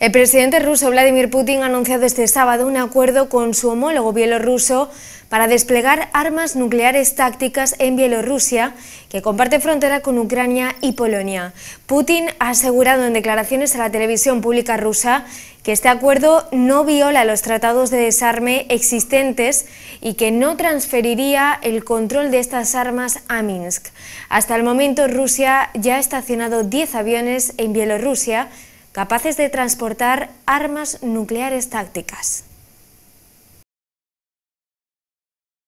El presidente ruso Vladimir Putin ha anunciado este sábado un acuerdo con su homólogo bielorruso para desplegar armas nucleares tácticas en Bielorrusia, que comparte frontera con Ucrania y Polonia. Putin ha asegurado en declaraciones a la televisión pública rusa que este acuerdo no viola los tratados de desarme existentes y que no transferiría el control de estas armas a Minsk. Hasta el momento, Rusia ya ha estacionado 10 aviones en Bielorrusia, capaces de transportar armas nucleares tácticas.